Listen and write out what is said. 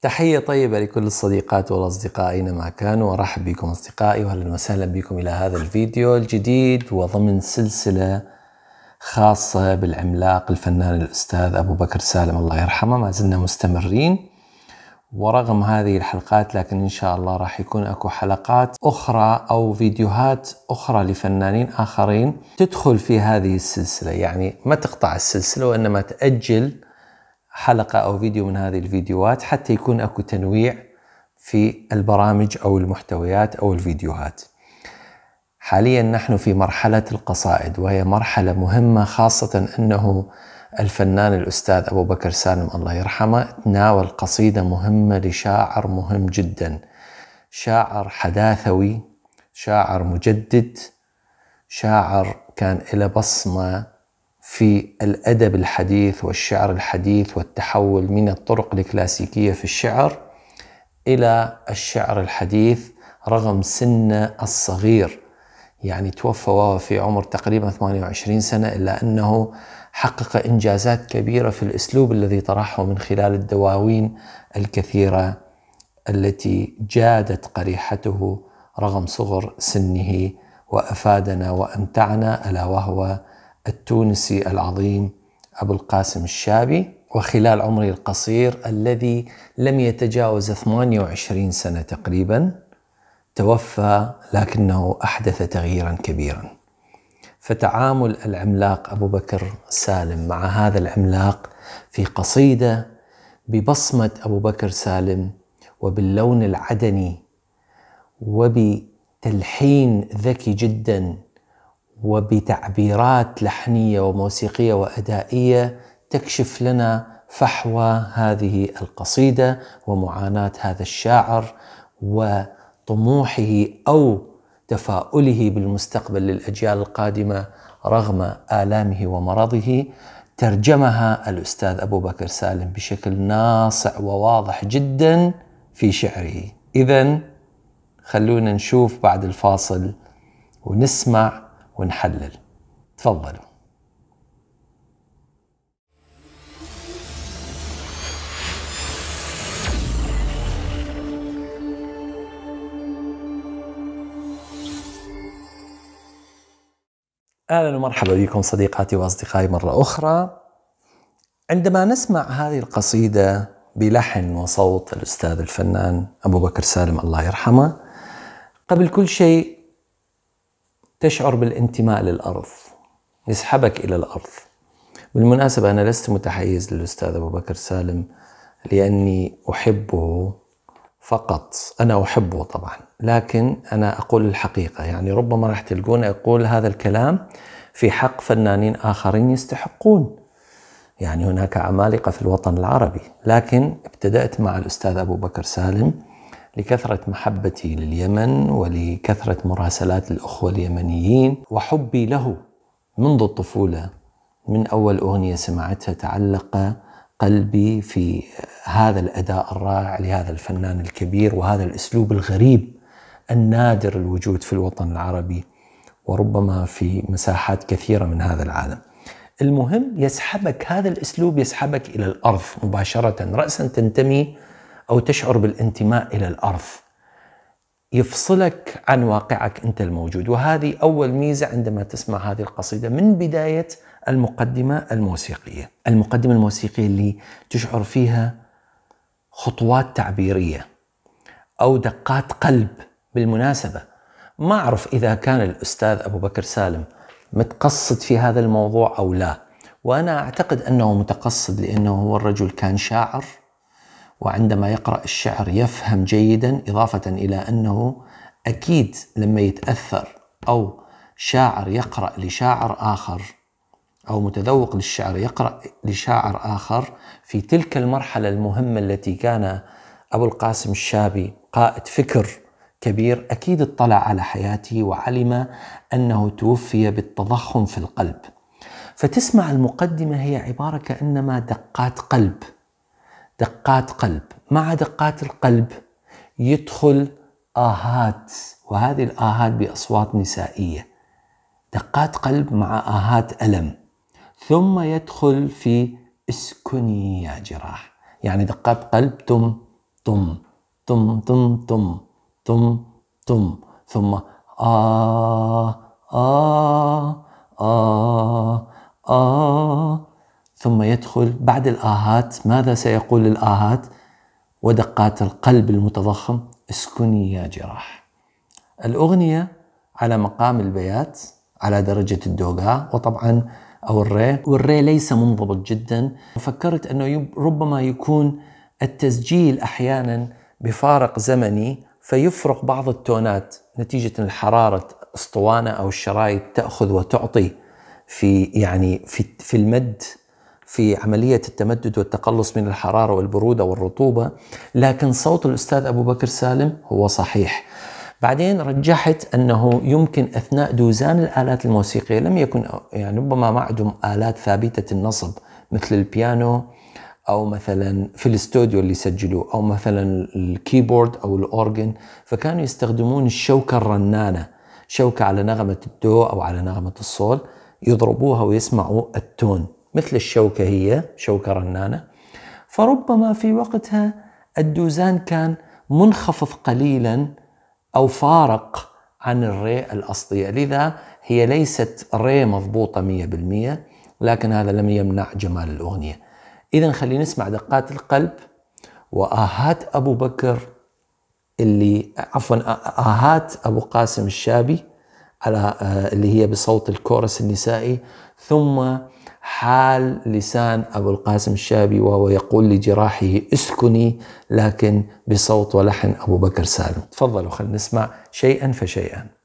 تحية طيبة لكل الصديقات والأصدقاء أينما كانوا ورحب بكم أصدقائي وأهلا وسهلا بكم إلى هذا الفيديو الجديد وضمن سلسلة خاصة بالعملاق الفنان الأستاذ أبو بكر سالم الله يرحمه ما زلنا مستمرين ورغم هذه الحلقات لكن إن شاء الله راح يكون أكو حلقات أخرى أو فيديوهات أخرى لفنانين آخرين تدخل في هذه السلسلة يعني ما تقطع السلسلة وإنما تأجل حلقة أو فيديو من هذه الفيديوهات حتى يكون أكو تنويع في البرامج أو المحتويات أو الفيديوهات حاليا نحن في مرحلة القصائد وهي مرحلة مهمة خاصة أنه الفنان الأستاذ أبو بكر سالم الله يرحمه تناول قصيدة مهمة لشاعر مهم جدا شاعر حداثوي شاعر مجدد شاعر كان له بصمة في الادب الحديث والشعر الحديث والتحول من الطرق الكلاسيكيه في الشعر الى الشعر الحديث رغم سنه الصغير يعني توفى وهو في عمر تقريبا 28 سنه الا انه حقق انجازات كبيره في الاسلوب الذي طرحه من خلال الدواوين الكثيره التي جادت قريحته رغم صغر سنه وافادنا وامتعنا الا وهو التونسي العظيم أبو القاسم الشابي وخلال عمري القصير الذي لم يتجاوز 28 سنة تقريبا توفى لكنه أحدث تغييرا كبيرا فتعامل العملاق أبو بكر سالم مع هذا العملاق في قصيدة ببصمة أبو بكر سالم وباللون العدني وبتلحين ذكي جدا وبتعبيرات لحنيه وموسيقيه وادائيه تكشف لنا فحوى هذه القصيده ومعاناه هذا الشاعر وطموحه او تفاؤله بالمستقبل للاجيال القادمه رغم الامه ومرضه ترجمها الاستاذ ابو بكر سالم بشكل ناصع وواضح جدا في شعره اذا خلونا نشوف بعد الفاصل ونسمع ونحلل تفضلوا اهلا ومرحبا بكم صديقاتي واصدقائي مره اخرى. عندما نسمع هذه القصيده بلحن وصوت الاستاذ الفنان ابو بكر سالم الله يرحمه قبل كل شيء تشعر بالانتماء للأرض يسحبك إلى الأرض بالمناسبة أنا لست متحيز للأستاذ أبو بكر سالم لأني أحبه فقط أنا أحبه طبعا لكن أنا أقول الحقيقة يعني ربما راح تلقون أقول هذا الكلام في حق فنانين آخرين يستحقون يعني هناك عمالقة في الوطن العربي لكن ابتدأت مع الأستاذ أبو بكر سالم لكثرة محبتي لليمن ولكثرة مراسلات الأخوة اليمنيين وحبي له منذ الطفولة من أول أغنية سمعتها تعلق قلبي في هذا الأداء الرائع لهذا الفنان الكبير وهذا الأسلوب الغريب النادر الوجود في الوطن العربي وربما في مساحات كثيرة من هذا العالم المهم يسحبك هذا الأسلوب يسحبك إلى الأرض مباشرة رأسا تنتمي أو تشعر بالانتماء إلى الأرض يفصلك عن واقعك أنت الموجود وهذه أول ميزة عندما تسمع هذه القصيدة من بداية المقدمة الموسيقية المقدمة الموسيقية اللي تشعر فيها خطوات تعبيرية أو دقات قلب بالمناسبة ما أعرف إذا كان الأستاذ أبو بكر سالم متقصد في هذا الموضوع أو لا وأنا أعتقد أنه متقصد لأنه هو الرجل كان شاعر وعندما يقرأ الشعر يفهم جيدا إضافة إلى أنه أكيد لما يتأثر أو شاعر يقرأ لشاعر آخر أو متذوق للشعر يقرأ لشاعر آخر في تلك المرحلة المهمة التي كان أبو القاسم الشابي قائد فكر كبير أكيد اطلع على حياته وعلم أنه توفي بالتضخم في القلب فتسمع المقدمة هي عبارة كأنما دقات قلب دقات قلب مع دقات القلب يدخل آهات وهذه الآهات بأصوات نسائية دقات قلب مع آهات ألم ثم يدخل في اسكني يا جراح يعني دقات قلب تم تم تم تم تم تم تم ثم آه آه آه آه ثم يدخل بعد الآهات ماذا سيقول الآهات ودقات القلب المتضخم اسكني يا جراح الأغنية على مقام البيات على درجة الدوغا وطبعا أو الري والري ليس منضبط جدا فكرت أنه ربما يكون التسجيل أحيانا بفارق زمني فيفرق بعض التونات نتيجة الحرارة اسطوانة أو الشرايط تأخذ وتعطي في يعني في, في المد في عملية التمدد والتقلص من الحرارة والبرودة والرطوبة لكن صوت الأستاذ أبو بكر سالم هو صحيح بعدين رجحت أنه يمكن أثناء دوزان الآلات الموسيقية لم يكن يعني ربما ما عندهم آلات ثابتة النصب مثل البيانو او مثلا في الاستوديو اللي سجلوه او مثلا الكيبورد او الاورجن فكانوا يستخدمون الشوكه الرنانه شوكه على نغمه الدو او على نغمه الصول يضربوها ويسمعوا التون مثل الشوكة هي شوكة رنانة فربما في وقتها الدوزان كان منخفض قليلا أو فارق عن الري الأصلية لذا هي ليست ري مضبوطة 100% لكن هذا لم يمنع جمال الأغنية إذا خلينا نسمع دقات القلب وآهات أبو بكر اللي عفوا آهات أبو قاسم الشابي على آه، اللي هي بصوت الكورس النسائي ثم حال لسان أبو القاسم الشابي وهو يقول لجراحه اسكني لكن بصوت ولحن أبو بكر سالم تفضلوا خلينا نسمع شيئا فشيئا